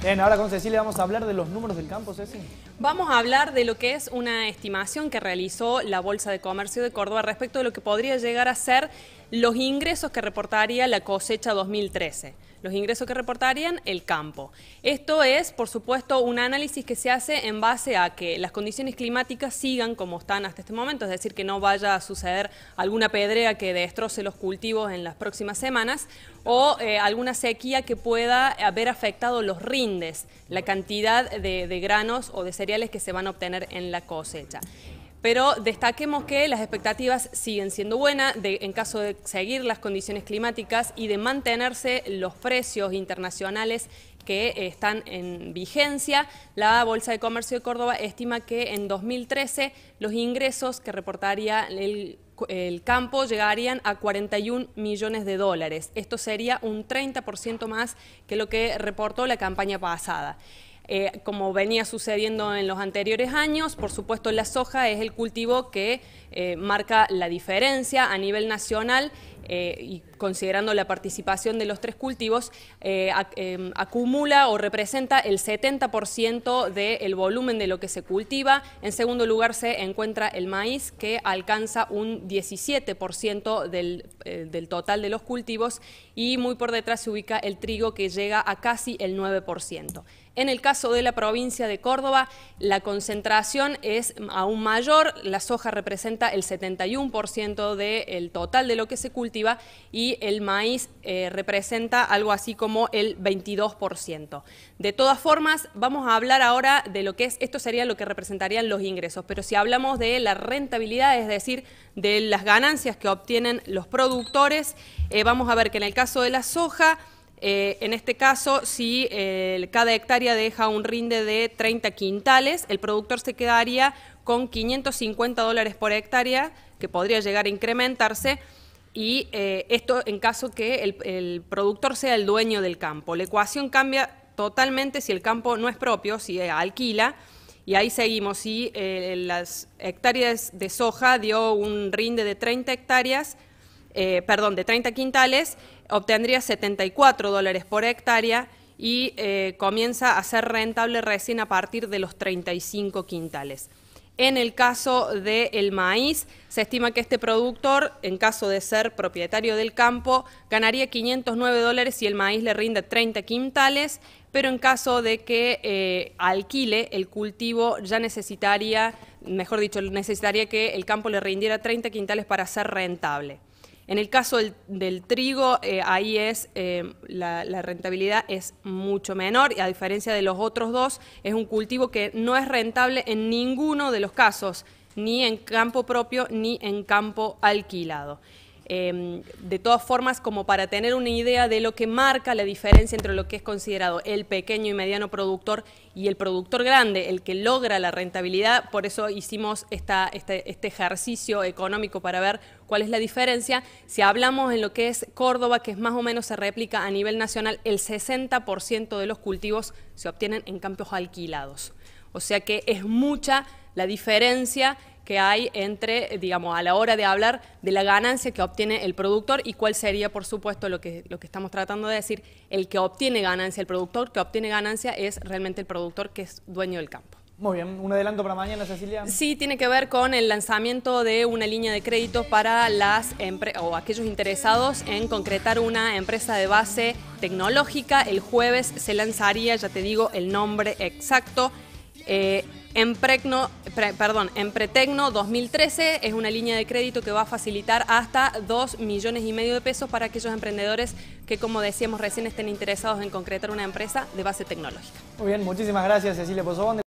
Bien, ahora con Cecilia vamos a hablar de los números del campo, Ceci. Vamos a hablar de lo que es una estimación que realizó la Bolsa de Comercio de Córdoba respecto de lo que podría llegar a ser los ingresos que reportaría la cosecha 2013 los ingresos que reportarían el campo. Esto es, por supuesto, un análisis que se hace en base a que las condiciones climáticas sigan como están hasta este momento, es decir, que no vaya a suceder alguna pedrea que destroce los cultivos en las próximas semanas o eh, alguna sequía que pueda haber afectado los rindes, la cantidad de granos o de cereales que se van a obtener en la cosecha pero destaquemos que las expectativas siguen siendo buenas en caso de seguir las condiciones climáticas y de mantenerse los precios internacionales que eh, están en vigencia. La Bolsa de Comercio de Córdoba estima que en 2013 los ingresos que reportaría el, el campo llegarían a 41 millones de dólares. Esto sería un 30% más que lo que reportó la campaña pasada. Eh, como venía sucediendo en los anteriores años. Por supuesto, la soja es el cultivo que eh, marca la diferencia a nivel nacional eh, considerando la participación de los tres cultivos, eh, em, acumula o representa el 70% del volumen de lo que se cultiva. En segundo lugar se encuentra el maíz, que alcanza un 17% del, eh, del total de los cultivos y muy por detrás se ubica el trigo, que llega a casi el 9%. En el caso de la provincia de Córdoba, la concentración es aún mayor, la soja representa el 71% del total de lo que se cultiva y el maíz eh, representa algo así como el 22%. De todas formas, vamos a hablar ahora de lo que es, esto sería lo que representarían los ingresos, pero si hablamos de la rentabilidad, es decir, de las ganancias que obtienen los productores, eh, vamos a ver que en el caso de la soja, eh, en este caso, si cada hectárea deja un rinde de 30 quintales, el productor se quedaría con 550 dólares por hectárea, que podría llegar a incrementarse, y eh, esto en caso que el, productor sea el dueño del campo. La ecuación cambia totalmente si el campo no es propio, si eh, alquila, y ahí seguimos. Si eh, las hectáreas de soja dio un rinde de 30 hectáreas, perdón, de 30 quintales, obtendría 74 dólares por hectárea y comienza a ser rentable recién a partir de los 35 quintales. En el caso del maíz, se estima que este productor, en caso de ser propietario del campo, ganaría 509 dólares si el maíz le rinda 30 quintales, pero en caso de que eh, alquile el cultivo, ya necesitaría, mejor dicho, necesitaría que el campo le rindiera 30 quintales para ser rentable. En el caso del, trigo, eh, ahí es eh, la, rentabilidad es mucho menor y a diferencia de los otros dos, es un cultivo que no es rentable en ninguno de los casos, ni en campo propio ni en campo alquilado. Em, de todas formas, como para tener una idea de lo que marca la diferencia entre lo que es considerado el pequeño y mediano productor y el productor grande, el que logra la rentabilidad, por eso hicimos este, este ejercicio económico para ver cuál es la diferencia. Si hablamos en lo que es Córdoba, que es más o menos se replica a nivel nacional, el 60% de los cultivos se obtienen en campos alquilados. O sea que es mucha la diferencia que hay entre, digamos, a la hora de hablar de la ganancia que obtiene el productor y cuál sería, por supuesto, lo que, lo que estamos tratando de decir, el que obtiene ganancia, el productor que obtiene ganancia es realmente el productor que es dueño del campo. Muy bien, un adelanto para mañana, Cecilia. Sí, tiene que ver con el lanzamiento de una línea de crédito para las o aquellos interesados en concretar una empresa de base tecnológica. El jueves se lanzaría, ya te digo, el nombre exacto. Eh, perdón, Empretecno 2013 es una línea de crédito que va a facilitar hasta 2 millones y medio de pesos para aquellos emprendedores que, como decíamos recién, estén interesados en concretar una empresa de base tecnológica. Muy bien, muchísimas gracias Cecilia Pozobón.